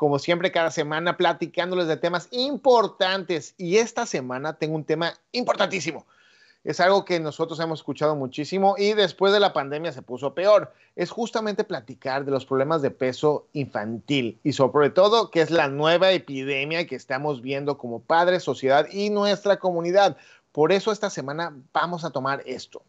como siempre cada semana, platicándoles de temas importantes. Y esta semana tengo un tema importantísimo. Es algo que nosotros hemos escuchado muchísimo y después de la pandemia se puso peor. Es justamente platicar de los problemas de peso infantil y sobre todo que es la nueva epidemia que estamos viendo como padres, sociedad y nuestra comunidad. Por eso esta semana vamos a tomar esto.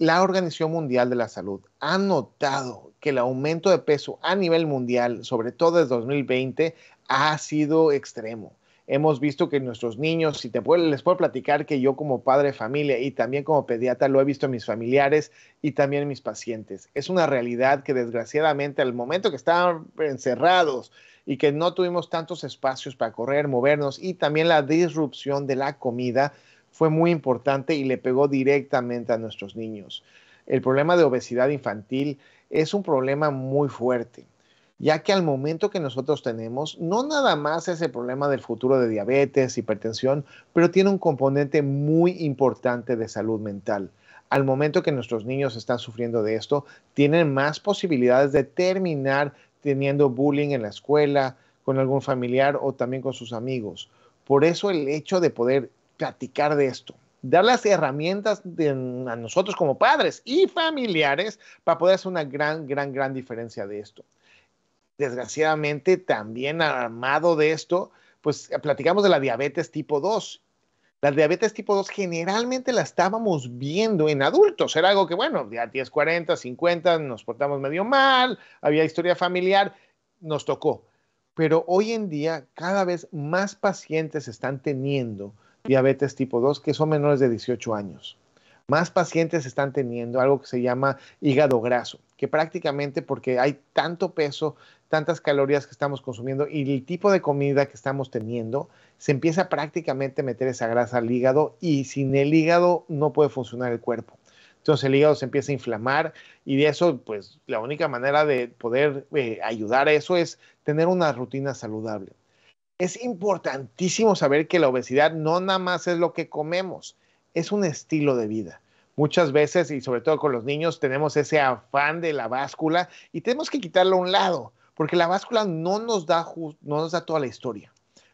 La Organización Mundial de la Salud ha notado que el aumento de peso a nivel mundial, sobre todo desde 2020, ha sido extremo. Hemos visto que nuestros niños, si te puedo, les puedo platicar que yo como padre de familia y también como pediatra lo he visto en mis familiares y también en mis pacientes. Es una realidad que desgraciadamente al momento que estaban encerrados y que no tuvimos tantos espacios para correr, movernos y también la disrupción de la comida, fue muy importante y le pegó directamente a nuestros niños. El problema de obesidad infantil es un problema muy fuerte, ya que al momento que nosotros tenemos, no nada más es el problema del futuro de diabetes, hipertensión, pero tiene un componente muy importante de salud mental al momento que nuestros niños están sufriendo de esto, tienen más posibilidades de terminar teniendo bullying en la escuela, con algún familiar o también con sus amigos. Por eso el hecho de poder platicar de esto, dar las herramientas a nosotros como padres y familiares para poder hacer una gran, gran, gran diferencia de esto. Desgraciadamente, también armado de esto, pues platicamos de la diabetes tipo 2. La diabetes tipo 2 generalmente la estábamos viendo en adultos. Era algo que, bueno, ya 10, 40, 50, nos portamos medio mal, había historia familiar, nos tocó. Pero hoy en día cada vez más pacientes están teniendo diabetes tipo 2 que son menores de 18 años. Más pacientes están teniendo algo que se llama hígado graso, que prácticamente porque hay tanto peso, tantas calorías que estamos consumiendo y el tipo de comida que estamos teniendo, se empieza prácticamente a meter esa grasa al hígado y sin el hígado no puede funcionar el cuerpo. Entonces el hígado se empieza a inflamar y de eso, pues la única manera de poder eh, ayudar a eso es tener una rutina saludable es importantísimo saber que la obesidad no nada más es lo que comemos, es un estilo de vida. Muchas veces, y sobre todo con los niños, tenemos ese afán de la báscula y tenemos que quitarlo a un lado, porque la báscula no nos da, no nos da toda la historia,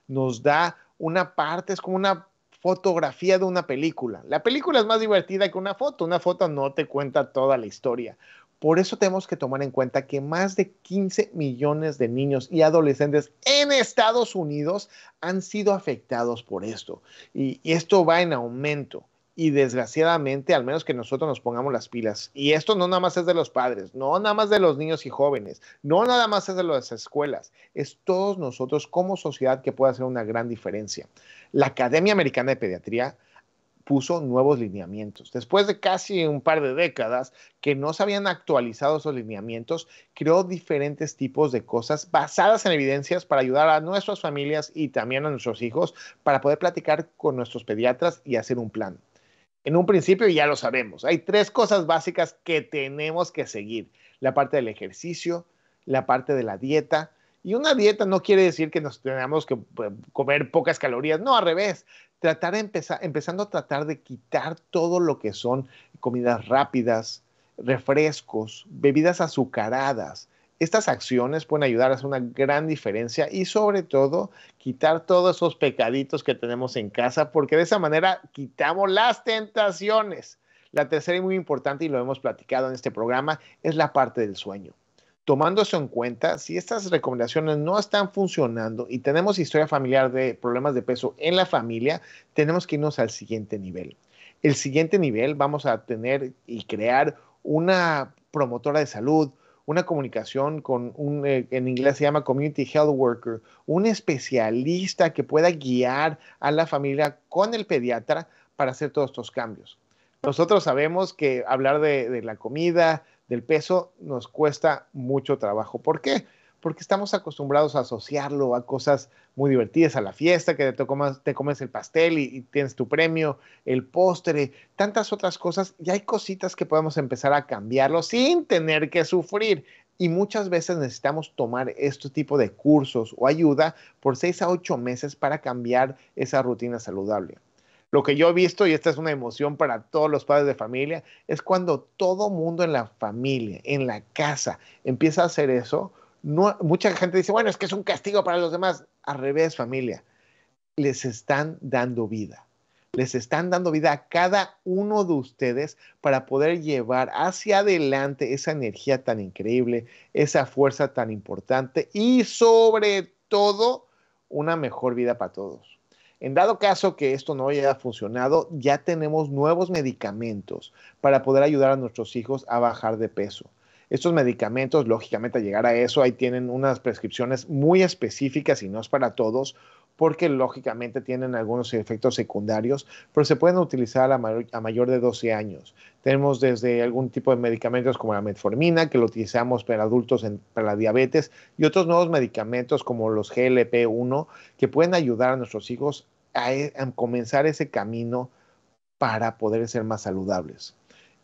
nos da una parte, es como una fotografía de una película. La película es más divertida que una foto, una foto no te cuenta toda la historia. Por eso tenemos que tomar en cuenta que más de 15 millones de niños y adolescentes en Estados Unidos han sido afectados por esto. Y, esto va en aumento y desgraciadamente, al menos que nosotros nos pongamos las pilas, y esto no nada más es de los padres, no nada más de los niños y jóvenes, no nada más es de las escuelas, es todos nosotros como sociedad que puede hacer una gran diferencia. La Academia Americana de Pediatría puso nuevos lineamientos. Después de casi un par de décadas que no se habían actualizado esos lineamientos, creó diferentes tipos de cosas basadas en evidencias para ayudar a nuestras familias y también a nuestros hijos para poder platicar con nuestros pediatras y hacer un plan. En un principio ya lo sabemos, hay tres cosas básicas que tenemos que seguir. La parte del ejercicio, la parte de la dieta y una dieta no quiere decir que nos tengamos que pues, comer pocas calorías, no, al revés, tratar de empezar, empezando a tratar de quitar todo lo que son comidas rápidas, refrescos, bebidas azucaradas. Estas acciones pueden ayudar a hacer una gran diferencia y sobre todo quitar todos esos pecaditos que tenemos en casa porque de esa manera quitamos las tentaciones. La tercera y muy importante, y lo hemos platicado en este programa, es la parte del sueño tomando eso en cuenta, si estas recomendaciones no están funcionando y tenemos historia familiar de problemas de peso en la familia, tenemos que irnos al siguiente nivel. El siguiente nivel vamos a tener y crear una promotora de salud, una comunicación con un, eh, en inglés se llama Community Health Worker, un especialista que pueda guiar a la familia con el pediatra para hacer todos estos cambios nosotros sabemos que hablar de, la comida, del peso, nos cuesta mucho trabajo. ¿Por qué? Porque estamos acostumbrados a asociarlo a cosas muy divertidas, a la fiesta, que te, comes el pastel y, y, tienes tu premio, el postre, tantas otras cosas. Y hay cositas que podemos empezar a cambiarlo sin tener que sufrir. Y muchas veces necesitamos tomar este tipo de cursos o ayuda por seis a ocho meses para cambiar esa rutina saludable. Lo que yo he visto, y esta es una emoción para todos los padres de familia, es cuando todo mundo en la familia, en la casa, empieza a hacer eso. No, mucha gente dice, bueno, es que es un castigo para los demás. Al revés, familia. Les están dando vida les están dando vida a cada uno de ustedes para poder llevar hacia adelante esa energía tan increíble, esa fuerza tan importante y sobre todo una mejor vida para todos. En dado caso que esto no haya funcionado, ya tenemos nuevos medicamentos para poder ayudar a nuestros hijos a bajar de peso. Estos medicamentos, lógicamente, al llegar a eso, ahí tienen unas prescripciones muy específicas y no es para todos, porque lógicamente tienen algunos efectos secundarios, pero se pueden utilizar a mayor, de 12 años. Tenemos desde algún tipo de medicamentos como la metformina, que lo utilizamos para adultos en, para la diabetes, y otros nuevos medicamentos como los GLP-1, que pueden ayudar a nuestros hijos e, a, comenzar ese camino para poder ser más saludables.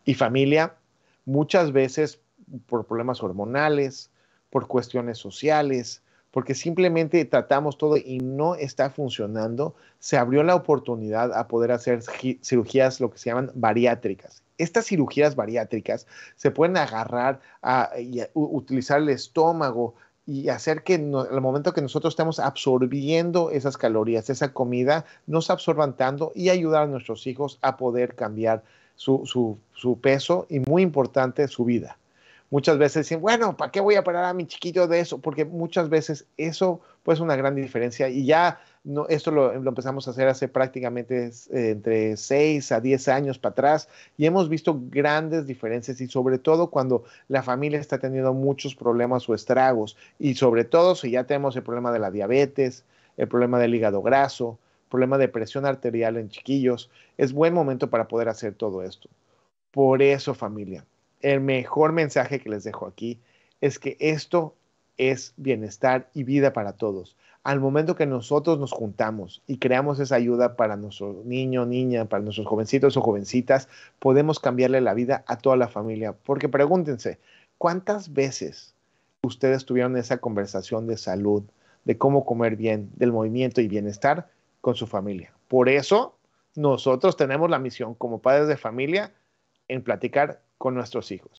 Y familia, muchas veces por problemas hormonales, por cuestiones sociales, porque simplemente tratamos todo y no está funcionando, se abrió la oportunidad a poder hacer cirugías, lo que se llaman bariátricas. Estas cirugías bariátricas se pueden agarrar a, utilizar el estómago, y hacer que en al momento que nosotros estemos absorbiendo esas calorías, esa comida, nos absorban tanto y ayudar a nuestros hijos a poder cambiar su, su peso y muy importante su vida muchas veces dicen, bueno, ¿para qué voy a parar a mi chiquillo de eso? Porque muchas veces eso pues es una gran diferencia y ya no, esto lo, empezamos a hacer hace prácticamente eh, entre 6 a 10 años para atrás y hemos visto grandes diferencias y sobre todo cuando la familia está teniendo muchos problemas o estragos y sobre todo si ya tenemos el problema de la diabetes, el problema del hígado graso, problema de presión arterial en chiquillos, es buen momento para poder hacer todo esto. Por eso familia, el mejor mensaje que les dejo aquí es que esto es bienestar y vida para todos. Al momento que nosotros nos juntamos y creamos esa ayuda para nuestro niño, niña, para nuestros jovencitos o jovencitas, podemos cambiarle la vida a toda la familia. Porque pregúntense, ¿cuántas veces ustedes tuvieron esa conversación de salud, de cómo comer bien, del movimiento y bienestar con su familia? Por eso nosotros tenemos la misión como padres de familia en platicar con nuestros hijos.